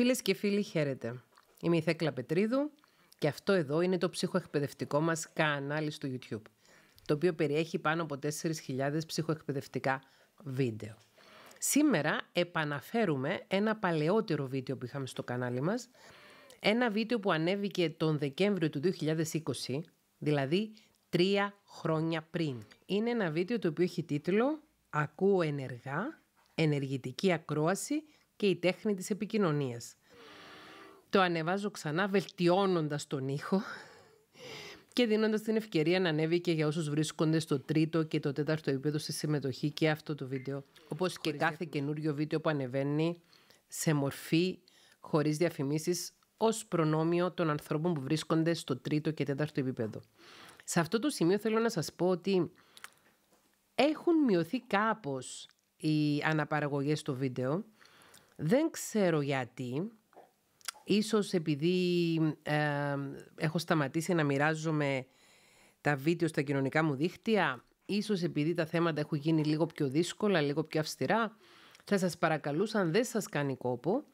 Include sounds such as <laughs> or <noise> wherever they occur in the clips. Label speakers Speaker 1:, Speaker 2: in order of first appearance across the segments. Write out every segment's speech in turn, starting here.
Speaker 1: Φίλες και φίλοι, χαίρετε. Είμαι η Θέκλα Πετρίδου και αυτό εδώ είναι το ψυχοεκπαιδευτικό μας κανάλι στο YouTube, το οποίο περιέχει πάνω από 4.000 ψυχοεκπαιδευτικά βίντεο. Σήμερα επαναφέρουμε ένα παλαιότερο βίντεο που είχαμε στο κανάλι μας, ένα βίντεο που ανέβηκε τον Δεκέμβριο του 2020, δηλαδή τρία χρόνια πριν. Είναι ένα βίντεο το οποίο έχει τίτλο «Ακούω ενεργά, ενεργητική ακρόαση και η τέχνη της επικοινωνίας. Το ανεβάζω ξανά βελτιώνοντας τον ήχο και δίνοντας την ευκαιρία να ανέβει και για όσους βρίσκονται στο τρίτο και το τέταρτο επίπεδο στη συμμετοχή και αυτό το βίντεο. Όπως και κάθε καινούριο βίντεο που ανεβαίνει σε μορφή χωρίς διαφημίσεις ως προνόμιο των ανθρώπων που βρίσκονται στο τρίτο και τέταρτο επίπεδο. Σε αυτό το σημείο θέλω να σας πω ότι έχουν μειωθεί κάπως οι αναπαραγωγές στο βίντεο δεν ξέρω γιατί. Ίσως επειδή ε, έχω σταματήσει να μοιράζομαι τα βίντεο στα κοινωνικά μου δίχτυα, ίσως επειδή τα θέματα έχουν γίνει λίγο πιο δύσκολα, λίγο πιο αυστηρά, θα σας παρακαλούσα, αν δεν σας κάνει κόπο,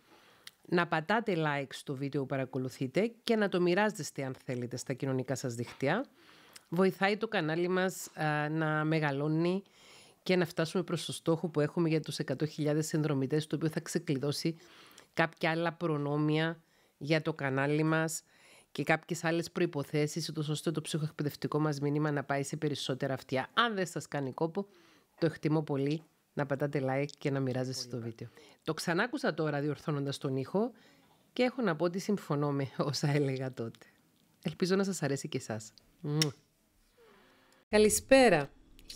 Speaker 1: να πατάτε like στο βίντεο που παρακολουθείτε και να το μοιράζεστε αν θέλετε στα κοινωνικά σας δίχτυα. Βοηθάει το κανάλι μας ε, να μεγαλώνει και να φτάσουμε προς το στόχο που έχουμε για τους 100.000 συνδρομητές, το οποίο θα ξεκλειδώσει κάποια άλλα προνόμια για το κανάλι μας και κάποιες άλλες προϋποθέσεις, ώστε το ψυχοεκπαιδευτικό μας μήνυμα να πάει σε περισσότερα αυτιά. Αν δεν σας κάνει κόπο, το εκτιμώ πολύ να πατάτε like και να μοιράζεστε πολύ το βίντεο. Το ξανάκουσα τώρα διορθώνοντας τον ήχο και έχω να πω ότι συμφωνώ με <laughs> όσα έλεγα τότε. Ελπίζω να σας αρέσει και εσάς. Καλησπέρα.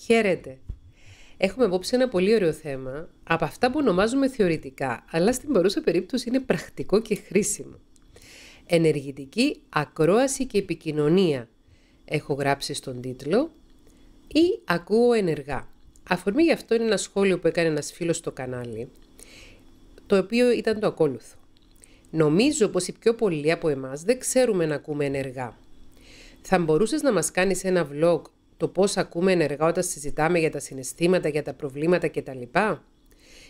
Speaker 1: Χαίρετε. Έχουμε απόψε ένα πολύ ωραίο θέμα από αυτά που ονομάζουμε θεωρητικά, αλλά στην παρούσα περίπτωση είναι πρακτικό και χρήσιμο. Ενεργητική ακρόαση και επικοινωνία. Έχω γράψει στον τίτλο ή ακούω ενεργά. Αφορμή γι' αυτό είναι ένα σχόλιο που έκανε ένας φίλος στο κανάλι, το οποίο ήταν το ακόλουθο. Νομίζω πως οι πιο πολλοί από εμάς δεν ξέρουμε να ακούμε ενεργά. Θα μπορούσες να μας κάνεις ένα vlog το πώς ακούμε ενεργά όταν συζητάμε για τα συναισθήματα, για τα προβλήματα κτλ.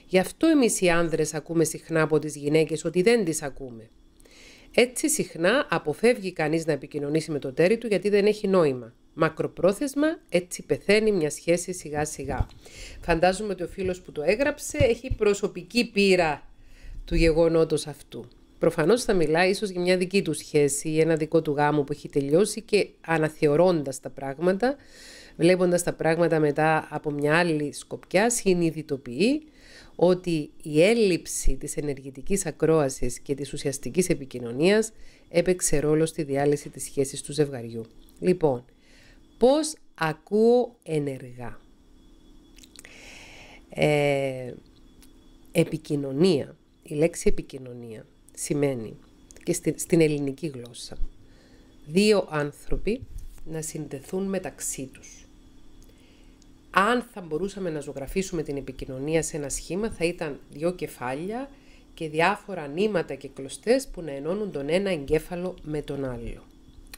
Speaker 1: Γι' αυτό εμείς οι άνδρες ακούμε συχνά από τις γυναίκες ότι δεν τις ακούμε. Έτσι συχνά αποφεύγει κανείς να επικοινωνήσει με το τέρι του γιατί δεν έχει νόημα. Μακροπρόθεσμα έτσι πεθαίνει μια σχέση σιγά σιγά. Φαντάζομαι ότι ο φίλος που το έγραψε έχει προσωπική πείρα του γεγονότος αυτού. Προφανώς θα μιλάει ίσως για μια δική του σχέση ή ένα δικό του γάμο που έχει τελειώσει και αναθεωρώντας τα πράγματα, βλέποντας τα πράγματα μετά από μια άλλη σκοπιά, συνειδητοποιεί ότι η έλλειψη της ενεργητικής ακρόασης και της ουσιαστικής επικοινωνίας έπαιξε ρόλο στη διάλυση της σχέσης του ζευγαριού. Λοιπόν, πώς ακούω ενεργά. Ε, επικοινωνία, η λέξη επικοινωνία σημαίνει και στην, στην ελληνική γλώσσα. Δύο άνθρωποι να συνδεθούν μεταξύ τους. Αν θα μπορούσαμε να ζωγραφίσουμε την επικοινωνία σε ένα σχήμα, θα ήταν δύο κεφάλια και διάφορα νήματα και κλωστές που να ενώνουν τον ένα εγκέφαλο με τον άλλο.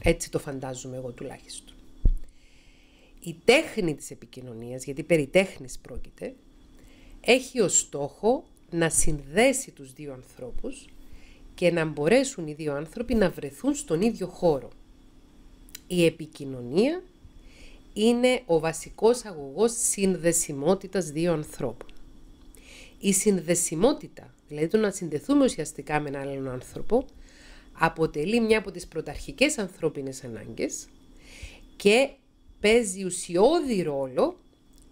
Speaker 1: Έτσι το φαντάζομαι εγώ τουλάχιστον. Η τέχνη της επικοινωνίας, γιατί περί τέχνης πρόκειται, έχει ως στόχο να συνδέσει τους δύο ανθρώπους και να μπορέσουν οι δύο άνθρωποι να βρεθούν στον ίδιο χώρο. Η επικοινωνία είναι ο βασικός αγωγός συνδεσιμότητας δύο ανθρώπων. Η συνδεσιμότητα, δηλαδή το να συνδεθούμε ουσιαστικά με έναν άλλον άνθρωπο, αποτελεί μια από τις πρωταρχικές ανθρώπινες ανάγκες και παίζει ουσιώδη ρόλο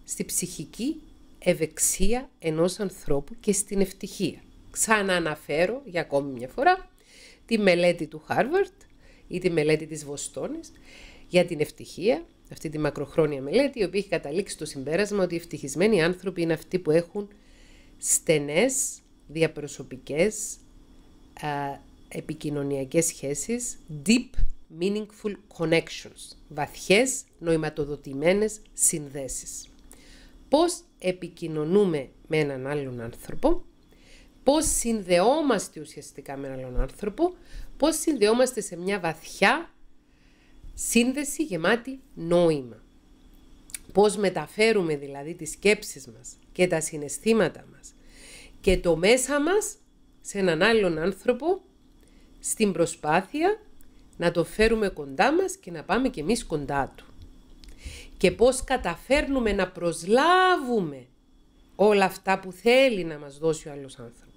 Speaker 1: στη ψυχική ευεξία ενός ανθρώπου και στην ευτυχία ξανααναφέρω για ακόμη μια φορά τη μελέτη του Χάρβαρτ ή τη μελέτη της Βοστόνης για την ευτυχία, αυτή τη μακροχρόνια μελέτη, η οποία έχει καταλήξει στο συμπέρασμα ότι οι ευτυχισμένοι άνθρωποι είναι αυτοί που έχουν στενές, διαπροσωπικές, α, επικοινωνιακές σχέσεις, deep meaningful connections, βαθιές νοηματοδοτημένες συνδέσεις. Πώς επικοινωνούμε με έναν άλλον άνθρωπο, πώς συνδεόμαστε ουσιαστικά με άλλον άνθρωπο, πώς συνδεόμαστε σε μια βαθιά σύνδεση γεμάτη νόημα. Πώς μεταφέρουμε δηλαδή τις σκέψεις μας και τα συναισθήματα μας και το μέσα μας σε έναν άλλον άνθρωπο στην προσπάθεια να το φέρουμε κοντά μας και να πάμε κι εμείς κοντά του. Και πώς καταφέρνουμε να προσλάβουμε όλα αυτά που θέλει να μας δώσει ο άλλος άνθρωπος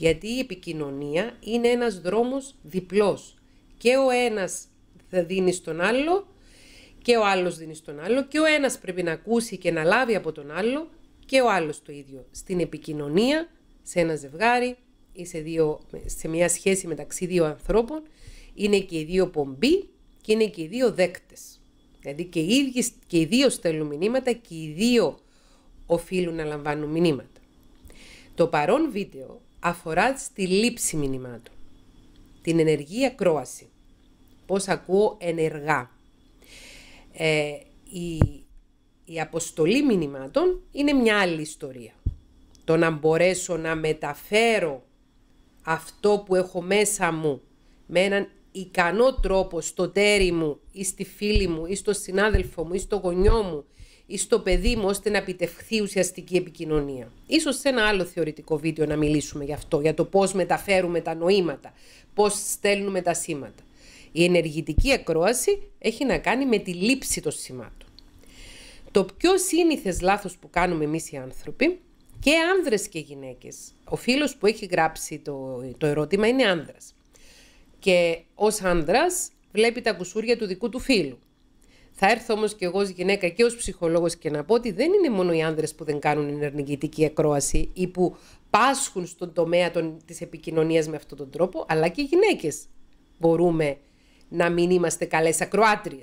Speaker 1: γιατί η επικοινωνία είναι ένας δρόμος διπλός. Και ο ένας θα δίνει στον άλλο και ο άλλος δίνει στον άλλο και ο ένας πρέπει να ακούσει και να λάβει από τον άλλο και ο άλλος το ίδιο. Στην επικοινωνία, σε ένα ζευγάρι ή σε, δύο, σε μια σχέση μεταξύ δύο ανθρώπων, είναι και οι δύο πομπή και είναι και οι δύο δέκτες. Δηλαδή και οι, και οι δύο στέλνουν μηνύματα και οι δύο οφείλουν να λαμβάνουν μηνύματα. Το παρόν βίντεο αφορά στη λήψη μηνυμάτων, την ενεργή ακρόαση, πώς ακούω ενεργά. Ε, η, η αποστολή μηνυμάτων είναι μια άλλη ιστορία. Το να μπορέσω να μεταφέρω αυτό που έχω μέσα μου με έναν ικανό τρόπο στο τέρι μου ή στη φίλη μου ή στο συνάδελφο μου ή στο γονιό μου στο παιδί μου ώστε να επιτευχθεί ουσιαστική επικοινωνία. Ίσως σε ένα άλλο θεωρητικό βίντεο να μιλήσουμε γι' αυτό, για το πώς μεταφέρουμε τα νοήματα, πώς στέλνουμε τα σήματα. Η ενεργητική ακρόαση έχει να κάνει με τη λήψη των σημάτων. Το πιο σύνηθες λάθος που κάνουμε εμείς οι άνθρωποι, και άνδρες και γυναίκες. Ο φίλος που έχει γράψει το, το ερώτημα είναι άνδρας. Και ως άνδρας βλέπει τα κουσούρια του δικού του φίλου. Θα έρθω όμως και εγώ ως γυναίκα και ως ψυχολόγος και να πω ότι δεν είναι μόνο οι άνδρες που δεν κάνουν ενεργητική ακρόαση ή που πάσχουν στον τομέα της επικοινωνίας με αυτόν τον τρόπο, αλλά και οι γυναίκες μπορούμε να μην είμαστε καλές ακροάτριες.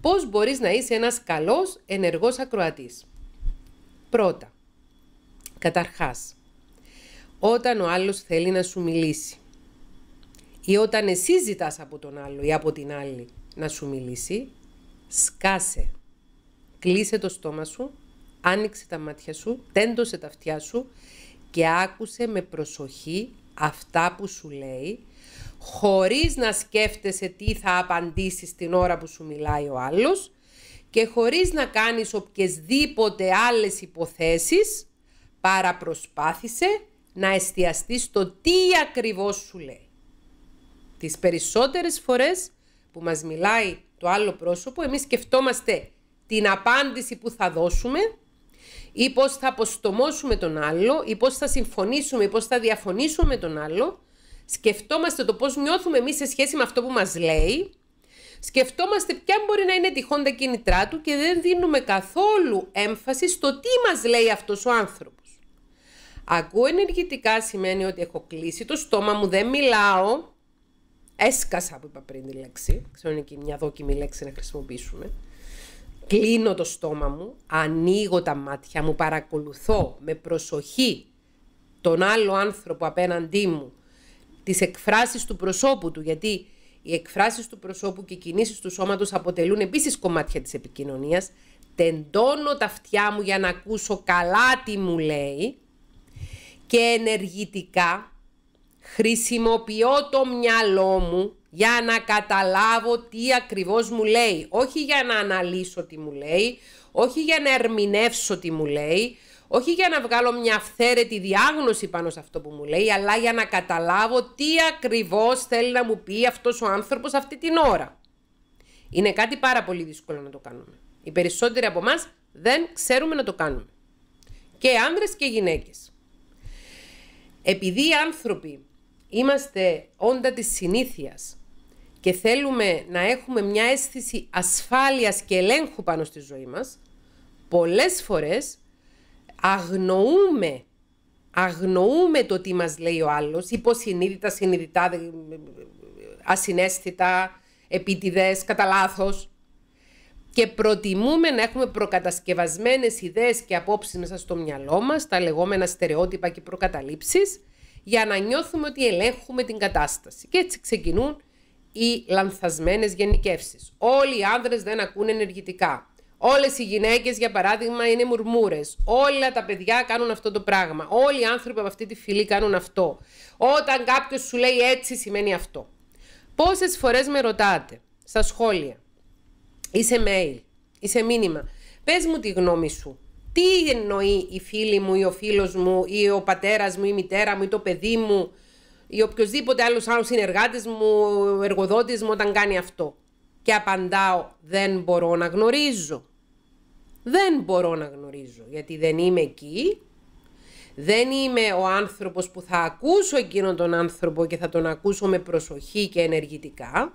Speaker 1: Πώ μπορείς να είσαι ένας καλός ενεργός ακροατής. Πρώτα, καταρχάς, όταν ο άλλος θέλει να σου μιλήσει ή όταν εσύ ζητάς από τον άλλο ή από την άλλη να σου μιλήσει, σκάσε. Κλείσε το στόμα σου, άνοιξε τα μάτια σου, τέντωσε τα αυτιά σου και άκουσε με προσοχή αυτά που σου λέει, χωρίς να σκέφτεσαι τι θα απαντήσεις την ώρα που σου μιλάει ο άλλος και χωρίς να κάνεις οποιασδήποτε άλλες υποθέσεις, προσπάθησε να εστιαστείς στο τι ακριβώς σου λέει. Τις περισσότερες φορές που μας μιλάει το άλλο πρόσωπο, εμείς σκεφτόμαστε την απάντηση που θα δώσουμε ή πώς θα αποστομώσουμε τον άλλο ή πώς θα συμφωνήσουμε ή πώς θα διαφωνήσουμε με τον άλλο. Σκεφτόμαστε το πώς νιώθουμε εμείς σε σχέση με αυτό που μας λέει. Σκεφτόμαστε ποια μπορεί να είναι τυχόν τα κίνητρά του και δεν δίνουμε καθόλου έμφαση στο τι μας λέει αυτός ο άνθρωπος. Ακούω ενεργητικά σημαίνει ότι έχω κλείσει το στόμα μου, δεν μιλάω, Έσκασα που είπα πριν τη λέξη. Ξέρω είναι και μια δόκιμη λέξη να χρησιμοποιήσουμε. Κλείνω το στόμα μου, ανοίγω τα μάτια μου, παρακολουθώ με προσοχή τον άλλο άνθρωπο απέναντί μου, τις εκφράσεις του προσώπου του, γιατί οι εκφράσεις του προσώπου και οι κινήσεις του σώματος αποτελούν επίσης κομμάτια της επικοινωνίας. Τεντώνω τα αυτιά μου για να ακούσω καλά τι μου λέει και ενεργητικά Χρησιμοποιώ το μυαλό μου για να καταλάβω τι ακριβώς μου λέει. Όχι για να αναλύσω τι μου λέει, όχι για να ερμηνεύσω τι μου λέει, όχι για να βγάλω μια αυθαίρετη διάγνωση πάνω σε αυτό που μου λέει, αλλά για να καταλάβω τι ακριβώς θέλει να μου πει αυτός ο άνθρωπος αυτή την ώρα. Είναι κάτι πάρα πολύ δύσκολο να το κάνουμε. Οι περισσότεροι από εμάς δεν ξέρουμε να το κάνουμε. Και άνδρες και γυναίκες. Επειδή οι άνθρωποι είμαστε όντα της συνήθειας και θέλουμε να έχουμε μια αίσθηση ασφάλειας και ελέγχου πάνω στη ζωή μας, πολλές φορές αγνοούμε, αγνοούμε το τι μας λέει ο άλλος, υποσυνείδητα, συνειδητά, ασυναίσθητα, επίτηδες, κατά λάθος. Και προτιμούμε να έχουμε προκατασκευασμένες ιδέες και απόψεις μέσα στο μυαλό μας, τα λεγόμενα στερεότυπα και προκαταλήψεις, για να νιώθουμε ότι ελέγχουμε την κατάσταση. Και έτσι ξεκινούν οι λανθασμένες γενικεύσεις. Όλοι οι άνδρες δεν ακούν ενεργητικά. Όλες οι γυναίκες, για παράδειγμα, είναι μουρμούρες. Όλα τα παιδιά κάνουν αυτό το πράγμα. Όλοι οι άνθρωποι από αυτή τη φυλή κάνουν αυτό. Όταν κάποιος σου λέει έτσι, σημαίνει αυτό. Πόσες φορές με ρωτάτε στα σχόλια ή σε mail ή σε μήνυμα, πες μου τη γνώμη σου τι εννοεί η φίλη μου ή ο φίλος μου ή ο πατέρας μου ή η μητέρα μου ή το παιδί μου ή οποιοδήποτε άλλος άλλος συνεργάτης μου, εργοδότης μου όταν κάνει αυτό. Και απαντάω δεν μπορώ να γνωρίζω. Δεν μπορώ να γνωρίζω γιατί δεν είμαι εκεί. Δεν είμαι ο άνθρωπος που θα ακούσω εκείνον τον άνθρωπο και θα τον ακούσω με προσοχή και ενεργητικά.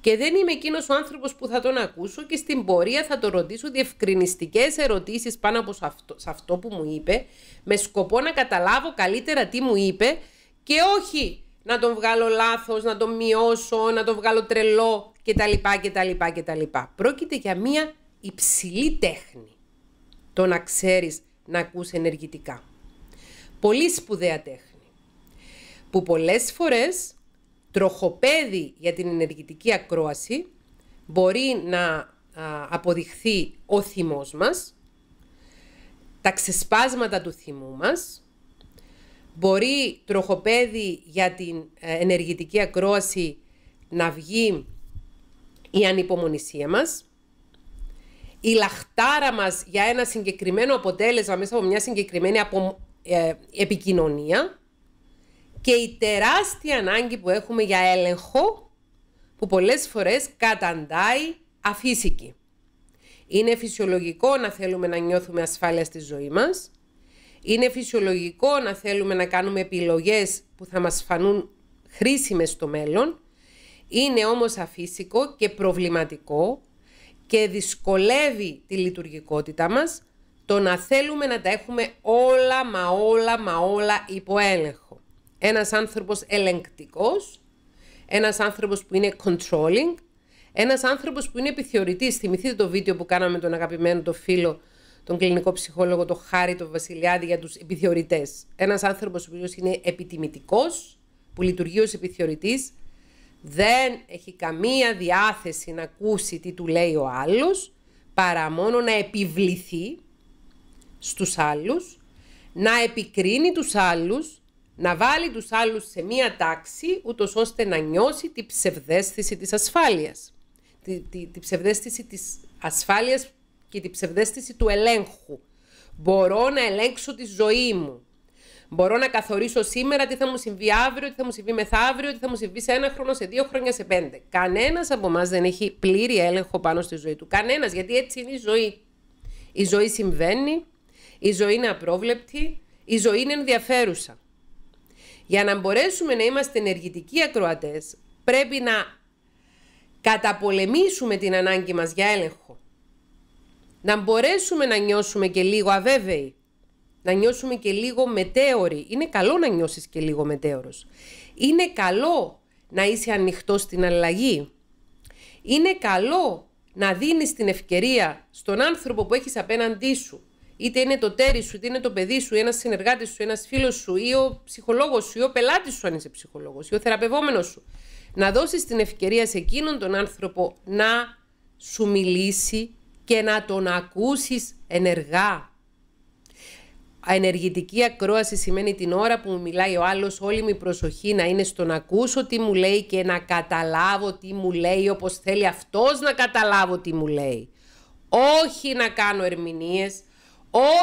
Speaker 1: Και δεν είμαι εκείνος ο άνθρωπος που θα τον ακούσω και στην πορεία θα τον ρωτήσω διευκρινιστικές ερωτήσεις πάνω από σε αυτό, αυτό που μου είπε, με σκοπό να καταλάβω καλύτερα τι μου είπε και όχι να τον βγάλω λάθος, να τον μειώσω, να τον βγάλω τρελό κτλ. κτλ, κτλ. Πρόκειται για μία υψηλή τέχνη το να ξέρεις να ακούς ενεργητικά. Πολύ σπουδαία τέχνη που πολλές φορές τροχοπέδι για την ενεργητική ακρόαση, μπορεί να αποδειχθεί ο θυμός μας, τα ξεσπάσματα του θυμού μας, μπορεί τροχοπέδι για την ε, ενεργητική ακρόαση να βγει η ανυπομονησία μας, η λαχτάρα μας για ένα συγκεκριμένο αποτέλεσμα μέσα από μια συγκεκριμένη ε, επικοινωνία και η τεράστια ανάγκη που έχουμε για έλεγχο που πολλές φορές καταντάει αφύσικη. Είναι φυσιολογικό να θέλουμε να νιώθουμε ασφάλεια στη ζωή μας. Είναι φυσιολογικό να θέλουμε να κάνουμε επιλογές που θα μας φανούν χρήσιμες στο μέλλον. Είναι όμως αφύσικο και προβληματικό και δυσκολεύει τη λειτουργικότητά μας το να θέλουμε να τα έχουμε όλα μα όλα μα όλα υπό έλεγχο ένας άνθρωπος ελεγκτικός, ένας άνθρωπος που είναι controlling, ένας άνθρωπος που είναι επιθεωρητής. Θυμηθείτε το βίντεο που κάναμε τον αγαπημένο το φίλο, τον κλινικό ψυχόλογο, τον Χάρη, τον Βασιλιάδη για τους επιθεωρητές. Ένας άνθρωπος που είναι επιτιμητικός, που λειτουργεί ως επιθεωρητής, δεν έχει καμία διάθεση να ακούσει τι του λέει ο άλλος, παρά μόνο να επιβληθεί στους άλλους, να επικρίνει τους άλλους, να βάλει τους άλλους σε μία τάξη, ούτως ώστε να νιώσει τη ψευδέστηση της ασφάλειας. Τη, τη, τη ψευδέστηση της ασφάλειας και τη ψευδέστηση του ελέγχου. Μπορώ να ελέγξω τη ζωή μου. Μπορώ να καθορίσω σήμερα τι θα μου συμβεί αύριο, τι θα μου συμβεί μεθαύριο, τι θα μου συμβεί σε ένα χρόνο, σε δύο χρόνια, σε πέντε. Κανένας από εμάς δεν έχει πλήρη έλεγχο πάνω στη ζωή του. Κανένας, γιατί έτσι είναι η ζωή. Η ζωή συμβαίνει, η ζωή είναι απρόβλεπτη, η ζωή είναι ενδιαφέρουσα. Για να μπορέσουμε να είμαστε ενεργητικοί ακροατές, πρέπει να καταπολεμήσουμε την ανάγκη μας για έλεγχο. Να μπορέσουμε να νιώσουμε και λίγο αβέβαιοι. Να νιώσουμε και λίγο μετέωροι. Είναι καλό να νιώσεις και λίγο μετέωρος. Είναι καλό να είσαι ανοιχτός στην αλλαγή. Είναι καλό να δίνεις την ευκαιρία στον άνθρωπο που έχεις απέναντί σου είτε είναι το τέρι σου, είτε είναι το παιδί σου, ένας συνεργάτης σου, ένας φίλος σου ή ο ψυχολόγος σου ή ο πελάτης σου, αν είσαι ψυχολόγος ή ο θεραπευόμενος σου. Να δώσεις την ευκαιρία σε εκείνον τον άνθρωπο να σου μιλήσει και να τον ακούσεις ενεργά. Ενεργητική ακρόαση σημαίνει την ώρα που μου μιλάει ο άλλος όλη μου η προσοχή να είναι στο να ακούσω τι μου λέει και να καταλάβω τι μου λέει όπως θέλει αυτός να καταλάβω τι μου λέει. Όχι να κάνω ερμηνείες,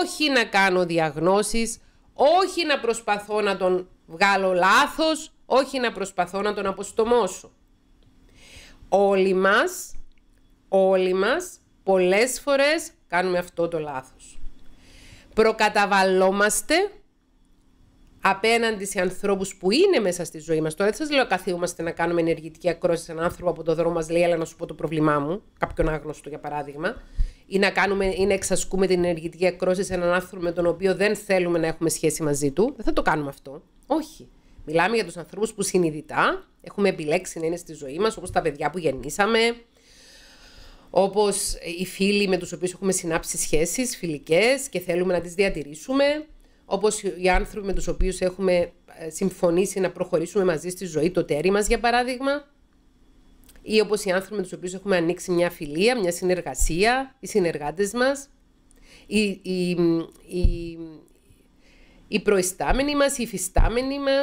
Speaker 1: όχι να κάνω διαγνώσεις, όχι να προσπαθώ να τον βγάλω λάθος, όχι να προσπαθώ να τον αποστομώσω. Όλοι μας, όλοι μας, πολλές φορές κάνουμε αυτό το λάθος. Προκαταβαλόμαστε απέναντι σε ανθρώπους που είναι μέσα στη ζωή μας. Τώρα δεν σας λέω καθίουμαστε να κάνουμε ενεργητική ακρόση σε έναν άνθρωπο από το δρόμο μας λέει Αλλά να σου πω το πρόβλημά μου», κάποιον άγνωστο για παράδειγμα ή να, κάνουμε, ή να εξασκούμε την ενεργητική ακρόση σε έναν άνθρωπο με τον οποίο δεν θέλουμε να έχουμε σχέση μαζί του. Δεν θα το κάνουμε αυτό. Όχι. Μιλάμε για τους ανθρώπους που συνειδητά έχουμε επιλέξει να είναι στη ζωή μας, όπως τα παιδιά που γεννήσαμε, όπως οι φίλοι με τους οποίους έχουμε συνάψει σχέσεις φιλικές και θέλουμε να τις διατηρήσουμε, όπως οι άνθρωποι με τους οποίους έχουμε ε, συμφωνήσει να προχωρήσουμε μαζί στη ζωή, το τέρι μας για παράδειγμα ή όπως οι άνθρωποι με τους οποίους έχουμε ανοίξει μια φιλία, μια συνεργασία, οι συνεργάτες μας. οι, οι, οι, οι προϊστάμενοι μας, οι υφιστάμενοι μας,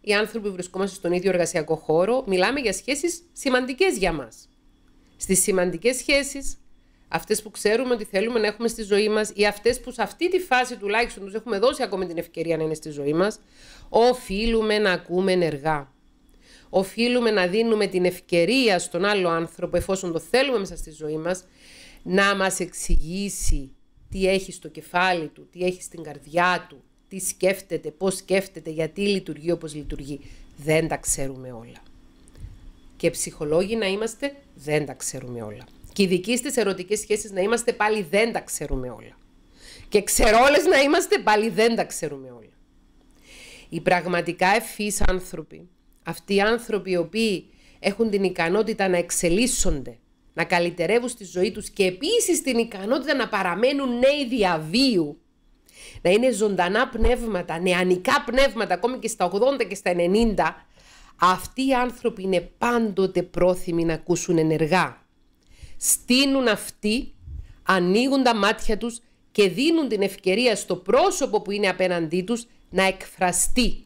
Speaker 1: οι άνθρωποι που βρισκόμαστε στον ίδιο εργασιακό χώρο, μιλάμε για σχέσεις σημαντικές για μας. Στις σημαντικές σχέσεις, αυτές που ξέρουμε ότι θέλουμε να έχουμε στη ζωή μας ή αυτές που σε αυτή τη φάση τουλάχιστον τους έχουμε δώσει ακόμη την ευκαιρία να είναι στη ζωή μας, οφείλουμε να ακούμε ενεργά οφείλουμε να δίνουμε την ευκαιρία στον άλλο άνθρωπο, εφόσον το θέλουμε μέσα στη ζωή μας, να μας εξηγήσει τι έχει στο κεφάλι του, τι έχει στην καρδιά του, τι σκέφτεται, πώς σκέφτεται, γιατί λειτουργεί όπως λειτουργεί. Δεν τα ξέρουμε όλα. Και ψυχολόγοι να είμαστε, δεν τα ξέρουμε όλα. Και ειδικοί στις ερωτικές σχέσεις να είμαστε, πάλι δεν τα ξέρουμε όλα. Και ξερόλες να είμαστε, πάλι δεν τα ξέρουμε όλα. Οι πραγματικά ευφύς άνθρωποι αυτοί οι άνθρωποι οι οποίοι έχουν την ικανότητα να εξελίσσονται, να καλυτερεύουν στη ζωή τους και επίσης την ικανότητα να παραμένουν νέοι διαβίου, να είναι ζωντανά πνεύματα, νεανικά πνεύματα, ακόμη και στα 80 και στα 90, αυτοί οι άνθρωποι είναι πάντοτε πρόθυμοι να ακούσουν ενεργά. Στείνουν αυτοί, ανοίγουν τα μάτια τους και δίνουν την ευκαιρία στο πρόσωπο που είναι απέναντί τους να εκφραστεί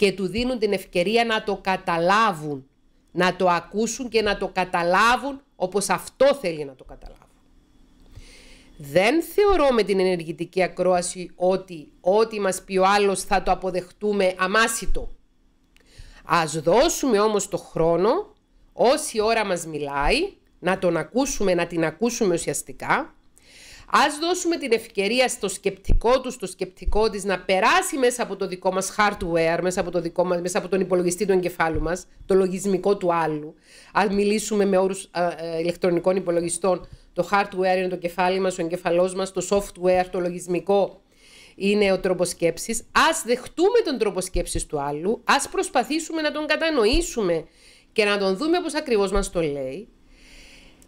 Speaker 1: και του δίνουν την ευκαιρία να το καταλάβουν, να το ακούσουν και να το καταλάβουν όπως αυτό θέλει να το καταλάβουν. Δεν θεωρώ με την ενεργητική ακρόαση ότι ό,τι μας πει ο άλλος θα το αποδεχτούμε αμάσιτο. Ας δώσουμε όμως το χρόνο, όση ώρα μας μιλάει, να τον ακούσουμε, να την ακούσουμε ουσιαστικά Ας δώσουμε την ευκαιρία στο σκεπτικό τους, στο σκεπτικό της να περάσει μέσα από το δικό μας hardware, μέσα από, το δικό μας, μέσα από τον υπολογιστή του εγκεφάλου μας, το λογισμικό του άλλου. Αν μιλήσουμε με όρους ε, ε, ηλεκτρονικών υπολογιστών, το hardware είναι το κεφάλι μας, ο εγκεφαλός μας, το software, το λογισμικό είναι ο τρόπος σκέψης. Ας δεχτούμε τον τρόπο σκέψης του άλλου, ας προσπαθήσουμε να τον κατανοήσουμε και να τον δούμε όπως ακριβώς μας το λέει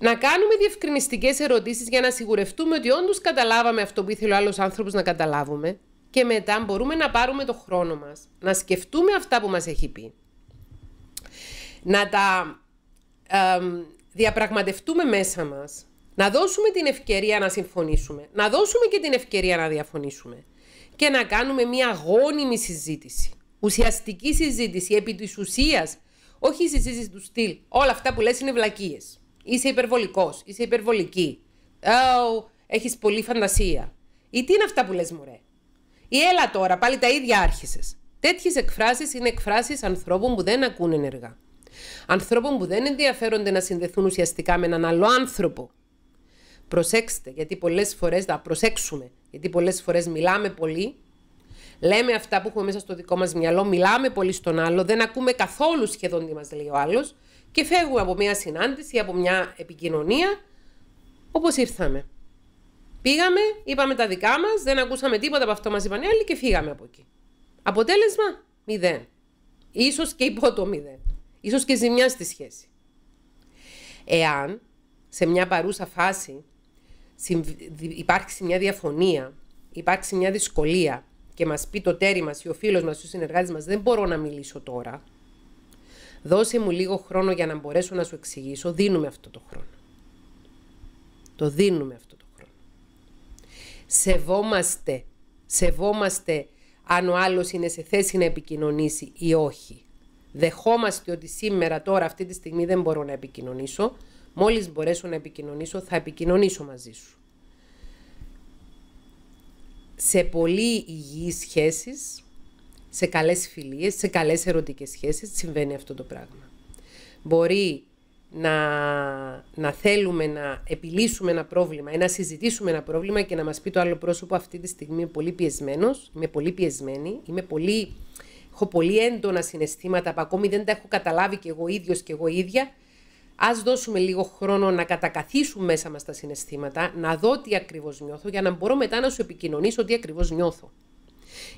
Speaker 1: να κάνουμε διευκρινιστικές ερωτήσεις για να σιγουρευτούμε ότι όντως καταλάβαμε αυτό που ήθελε ο άλλος άνθρωπος να καταλάβουμε και μετά μπορούμε να πάρουμε το χρόνο μας, να σκεφτούμε αυτά που μας έχει πει. Να τα διαπραγματευτούμε μέσα μας, να δώσουμε την ευκαιρία να συμφωνήσουμε, να δώσουμε και την ευκαιρία να διαφωνήσουμε και να κάνουμε μια αγώνιμη συζήτηση. Ουσιαστική συζήτηση επί της ουσίας, όχι συζήτηση του στυλ. Όλα αυτά που λες είναι βλακίες. Είσαι υπερβολικός, είσαι υπερβολική. Oh, έχεις πολλή φαντασία. Ή τι είναι αυτά που λες, Μωρέ. Ή έλα τώρα, πάλι τα ίδια άρχισες. Τέτοιες εκφράσεις είναι εκφράσεις ανθρώπων που δεν ακούν ενεργά. Ανθρώπων που δεν ενδιαφέρονται να συνδεθούν ουσιαστικά με έναν άλλο άνθρωπο. Προσέξτε, γιατί πολλές φορές, να προσέξουμε, γιατί πολλές φορές μιλάμε πολύ, λέμε αυτά που έχουμε μέσα στο δικό μας μυαλό, μιλάμε πολύ στον άλλο, δεν ακούμε καθόλου σχεδόν τι μας λέει ο άλλος και φεύγουμε από μια συνάντηση, από μια επικοινωνία, όπως ήρθαμε. Πήγαμε, είπαμε τα δικά μας, δεν ακούσαμε τίποτα από αυτό μας είπαν οι άλλοι και φύγαμε από εκεί. Αποτέλεσμα, μηδέν. Ίσως και υπό το μηδέν. Ίσως και ζημιά στη σχέση. Εάν σε μια παρούσα φάση υπάρξει μια διαφωνία, υπάρξει μια δυσκολία και μας πει το τέρι μας ή ο φίλος μας ή ο συνεργάτης μας δεν μπορώ να μιλήσω τώρα, Δώσε μου λίγο χρόνο για να μπορέσω να σου εξηγήσω. Δίνουμε αυτό το χρόνο. Το δίνουμε αυτό το χρόνο. Σεβόμαστε. Σεβόμαστε αν ο άλλος είναι σε θέση να επικοινωνήσει ή όχι. Δεχόμαστε ότι σήμερα, τώρα, αυτή τη στιγμή δεν μπορώ να επικοινωνήσω. Μόλις μπορέσω να επικοινωνήσω, θα επικοινωνήσω μαζί σου. Σε πολύ υγιείς σχέσεις, σε καλές φιλίες, σε καλές ερωτικές σχέσεις συμβαίνει αυτό το πράγμα. Μπορεί να, να θέλουμε να επιλύσουμε ένα πρόβλημα ή να συζητήσουμε ένα πρόβλημα και να μας πει το άλλο πρόσωπο αυτή τη στιγμή είμαι πολύ πιεσμένος, είμαι πολύ πιεσμένη, είμαι πολύ, έχω πολύ έντονα συναισθήματα που ακόμη δεν τα έχω καταλάβει και εγώ ίδιος και εγώ ίδια. Ας δώσουμε λίγο χρόνο να κατακαθίσουν μέσα μας τα συναισθήματα, να δω τι ακριβώς νιώθω για να μπορώ μετά να σου επικοινωνήσω τι ακριβώς νιώθω.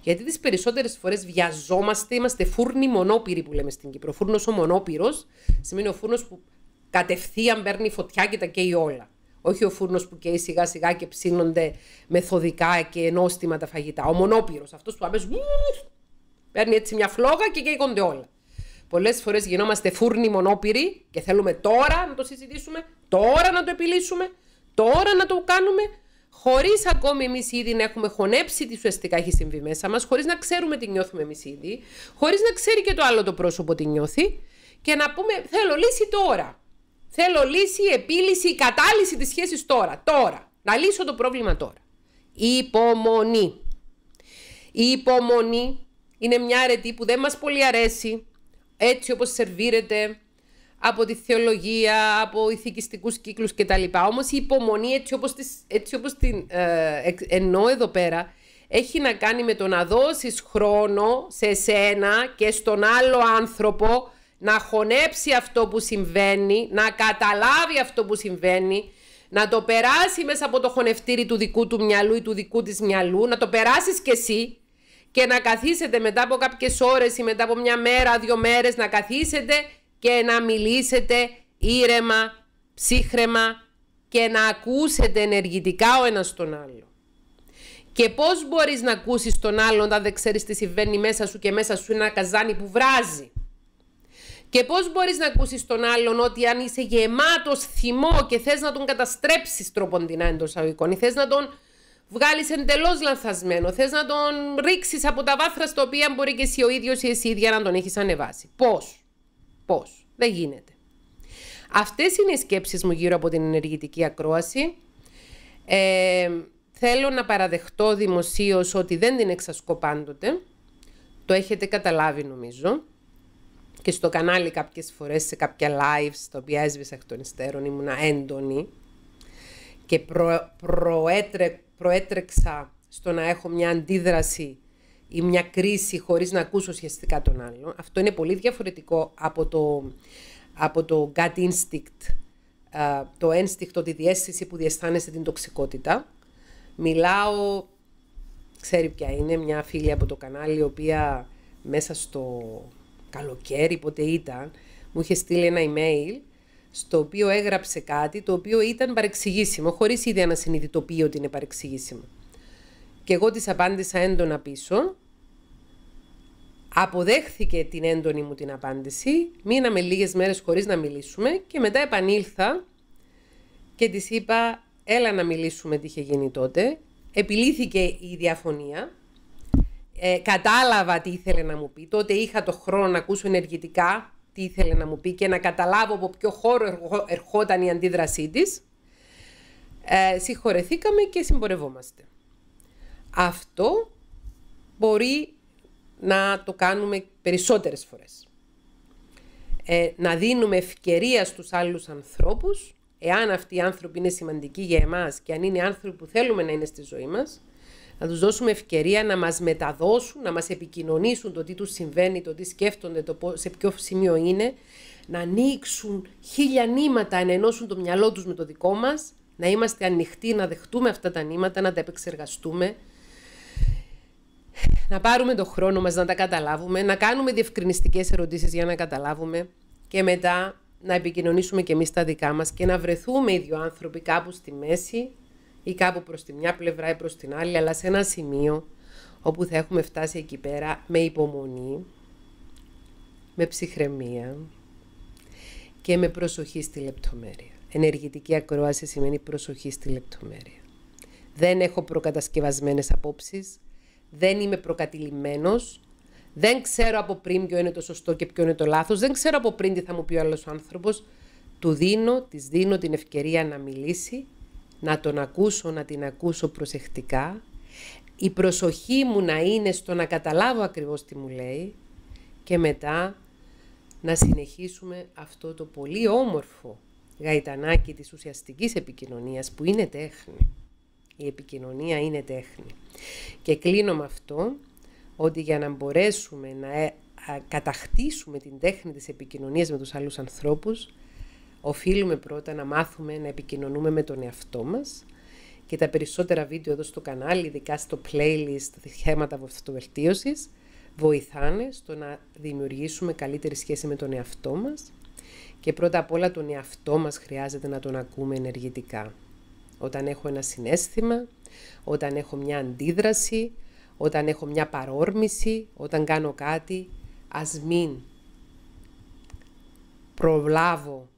Speaker 1: Γιατί τις περισσότερες φορές βιαζόμαστε, είμαστε φούρνοι μονόπυροι που λέμε στην Κύπρο. Φούρνος ο μονόπυρος σημαίνει ο φούρνος που κατευθείαν παίρνει φωτιά και τα καίει όλα. Όχι ο φούρνος που καίει σιγά σιγά και ψήνονται μεθοδικά και ενόστιμα τα φαγητά. Ο μονόπυρος, αυτός που αμέσως παίρνει έτσι μια φλόγα και καίγονται όλα. Πολλές φορές γινόμαστε φούρνοι μονόπυροι και θέλουμε τώρα να το συζητήσουμε, τώρα να το επιλύσουμε, τώρα να το κάνουμε χωρίς ακόμη εμείς ήδη να έχουμε χωνέψει τι ουσιαστικά έχει συμβεί μέσα μας, χωρίς να ξέρουμε τι νιώθουμε εμείς ήδη, χωρίς να ξέρει και το άλλο το πρόσωπο τι νιώθει, και να πούμε: Θέλω λύση τώρα. Θέλω λύση, επίλυση, κατάλυση της σχέσης τώρα. Τώρα. Να λύσω το πρόβλημα τώρα. Υπομονή. Η υπομονή είναι μια αρετή που δεν μας πολύ αρέσει, έτσι όπως σερβίρεται, από τη θεολογία, από ηθικιστικούς κύκλους κτλ. Όμως η υπομονή έτσι όπως την ε, εννοώ εδώ πέρα έχει να κάνει με το να δώσεις χρόνο σε σένα και στον άλλο άνθρωπο να χωνέψει αυτό που συμβαίνει, να καταλάβει αυτό που συμβαίνει, να το περάσει μέσα από το χωνευτήρι του δικού του μυαλού ή του δικού της μυαλού, να το περάσεις κι εσύ και να καθίσετε μετά από κάποιες ώρες ή μετά από μια μέρα, δύο μέρες, να καθίσετε και να μιλήσετε ήρεμα, ψύχρεμα και να ακούσετε ενεργητικά ο ένας τον άλλο. Και πώς μπορείς να ακούσεις τον άλλον όταν δεν ξέρεις τι συμβαίνει μέσα σου και μέσα σου είναι ένα καζάνι που βράζει. Και πώς μπορείς να ακούσεις τον άλλον ότι αν είσαι γεμάτος θυμό και θες να τον καταστρέψεις τροποντινά εντός αγωγικών ή θες να τον βγάλεις εντελώς λανθασμένο, θες να τον ρίξεις από τα βάθρα στα οποία μπορεί και εσύ ο ίδιος ή εσύ ίδια να τον έχεις ανεβάσει. Πώς. Πώς. Δεν γίνεται. Αυτές είναι οι σκέψεις μου γύρω από την ενεργητική ακρόαση. Ε, θέλω να παραδεχτώ δημοσίως ότι δεν την εξασκώ πάντοτε. Το έχετε καταλάβει νομίζω. Και στο κανάλι κάποιες φορές σε κάποια live, στα οποία έσβησα εκ των υστέρων, ήμουνα έντονη και προέτρεξα στο να έχω μια αντίδραση ή μια κρίση χωρίς να ακούσω ουσιαστικά τον άλλον. Αυτό είναι πολύ διαφορετικό από το, από το gut instinct, το ένστικτο, τη διέστηση που διαισθάνεσαι την τοξικότητα. Μιλάω, ξέρει ποια είναι, μια φίλη από το κανάλι, η οποία μέσα στο καλοκαίρι, πότε ήταν, μου είχε στείλει ένα email στο οποίο έγραψε κάτι το οποίο ήταν παρεξηγήσιμο, χωρίς ήδη να συνειδητοποιεί ότι είναι παρεξηγήσιμο. Και εγώ της απάντησα έντονα πίσω. Αποδέχθηκε την έντονη μου την απάντηση. Μείναμε λίγες μέρες χωρίς να μιλήσουμε και μετά επανήλθα και της είπα έλα να μιλήσουμε τι είχε γίνει τότε. Επιλύθηκε η διαφωνία. Ε, κατάλαβα τι ήθελε να μου πει. Τότε είχα το χρόνο να ακούσω ενεργητικά τι ήθελε να μου πει και να καταλάβω από ποιο χώρο ερχόταν η αντίδρασή της. Ε, συγχωρεθήκαμε και συμπορευόμαστε. Αυτό μπορεί να το κάνουμε περισσότερες φορές. Ε, να δίνουμε ευκαιρία στους άλλους ανθρώπους, εάν αυτοί οι άνθρωποι είναι σημαντικοί για εμάς και αν είναι άνθρωποι που θέλουμε να είναι στη ζωή μας, να τους δώσουμε ευκαιρία να μας μεταδώσουν, να μας επικοινωνήσουν το τι τους συμβαίνει, το τι σκέφτονται, το σε ποιο σημείο είναι, να ανοίξουν χίλια νήματα, να ενώσουν το μυαλό τους με το δικό μας, να είμαστε ανοιχτοί, να δεχτούμε αυτά τα νήματα, να τα επεξεργαστούμε, να πάρουμε το χρόνο μας να τα καταλάβουμε, να κάνουμε διευκρινιστικές ερωτήσεις για να καταλάβουμε και μετά να επικοινωνήσουμε και εμείς τα δικά μας και να βρεθούμε οι δύο άνθρωποι κάπου στη μέση ή κάπου προς τη μια πλευρά ή προς την άλλη, αλλά σε ένα σημείο όπου θα έχουμε φτάσει εκεί πέρα με υπομονή, με ψυχραιμία και με προσοχή στη λεπτομέρεια. Ενεργητική ακρόαση σημαίνει προσοχή στη λεπτομέρεια. Δεν έχω προκατασκευασμένες απόψεις, δεν είμαι προκατηλημένος. δεν ξέρω από πριν ποιο είναι το σωστό και ποιο είναι το λάθος, δεν ξέρω από πριν τι θα μου πει ο άλλος άνθρωπος, του δίνω, της δίνω την ευκαιρία να μιλήσει, να τον ακούσω, να την ακούσω προσεκτικά, η προσοχή μου να είναι στο να καταλάβω ακριβώς τι μου λέει και μετά να συνεχίσουμε αυτό το πολύ όμορφο γαϊτανάκι της ουσιαστικής επικοινωνίας που είναι τέχνη. Η επικοινωνία είναι τέχνη. Και κλείνω με αυτό ότι για να μπορέσουμε να ε, κατακτήσουμε την τέχνη της επικοινωνίας με τους άλλους ανθρώπους, οφείλουμε πρώτα να μάθουμε να επικοινωνούμε με τον εαυτό μας και τα περισσότερα βίντεο εδώ στο κανάλι, ειδικά στο playlist θέματα αυτοβελτίωσης, βοηθάνε στο να δημιουργήσουμε καλύτερη σχέση με τον εαυτό μας και πρώτα απ' όλα τον εαυτό μας χρειάζεται να τον ακούμε ενεργητικά όταν έχω ένα συνέστημα, όταν έχω μια αντίδραση, όταν έχω μια παρόρμηση, όταν κάνω κάτι, ας μην προβλάβω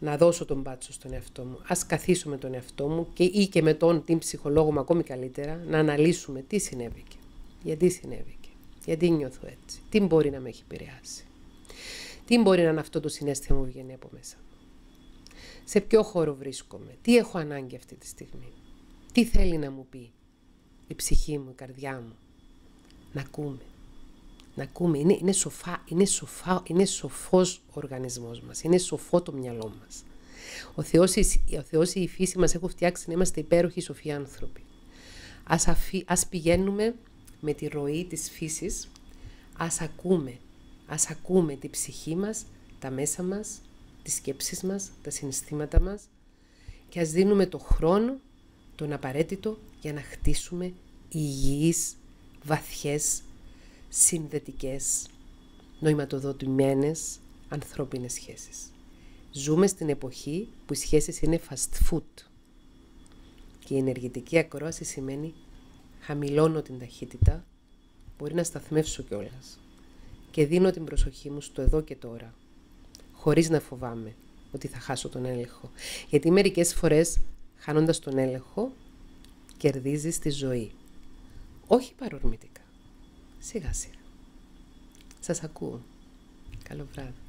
Speaker 1: να δώσω τον πάτσο στον εαυτό μου. Ας καθίσω με τον εαυτό μου και, ή και με τον την ψυχολόγο μου ακόμη καλύτερα να αναλύσουμε τι συνέβηκε, γιατί συνέβηκε, γιατί νιώθω έτσι, τι μπορεί να με έχει επηρεάσει, τι μπορεί να είναι αυτό το συνέστημα που βγαίνει από μέσα σε ποιο χώρο βρίσκομαι, τι έχω ανάγκη αυτή τη στιγμή, τι θέλει να μου πει η ψυχή μου, η καρδιά μου. Να ακούμε. Να ακούμε. Είναι, σοφά, είναι, σοφά, σοφός ο οργανισμός μας. Είναι σοφό το μυαλό μας. Ο Θεός, ο η φύση μας έχουν φτιάξει να είμαστε υπέροχοι σοφοί άνθρωποι. Ας, ας πηγαίνουμε με τη ροή της φύσης. Ας ακούμε. Ας ακούμε τη ψυχή μας, τα μέσα μας, τις σκέψεις μας, τα συναισθήματα μας και ας δίνουμε το χρόνο, τον απαραίτητο για να χτίσουμε υγιείς, βαθιές, συνδετικές, νοηματοδοτημένες ανθρώπινες σχέσεις. Ζούμε στην εποχή που οι σχέσεις είναι fast food και η ενεργητική ακρόαση σημαίνει χαμηλώνω την ταχύτητα, μπορεί να σταθμεύσω κιόλας και δίνω την προσοχή μου στο εδώ και τώρα χωρίς να φοβάμαι ότι θα χάσω τον έλεγχο. Γιατί μερικές φορές, χάνοντας τον έλεγχο, κερδίζεις τη ζωή. Όχι παρορμητικά. Σιγά σιγά. Σας ακούω. Καλό βράδυ.